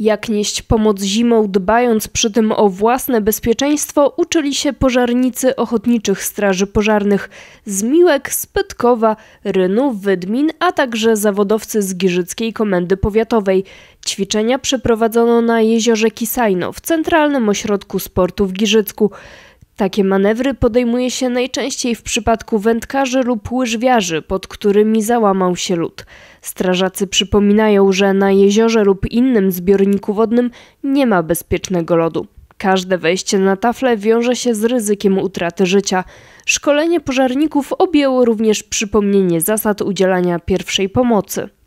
Jak nieść pomoc zimą, dbając przy tym o własne bezpieczeństwo, uczyli się pożarnicy ochotniczych straży pożarnych z Miłek, Spytkowa, Rynu, Wydmin, a także zawodowcy z Giżyckiej Komendy Powiatowej. Ćwiczenia przeprowadzono na jeziorze Kisajno w Centralnym Ośrodku Sportu w Giżycku. Takie manewry podejmuje się najczęściej w przypadku wędkarzy lub łyżwiarzy, pod którymi załamał się lód. Strażacy przypominają, że na jeziorze lub innym zbiorniku wodnym nie ma bezpiecznego lodu. Każde wejście na tafle wiąże się z ryzykiem utraty życia. Szkolenie pożarników objęło również przypomnienie zasad udzielania pierwszej pomocy.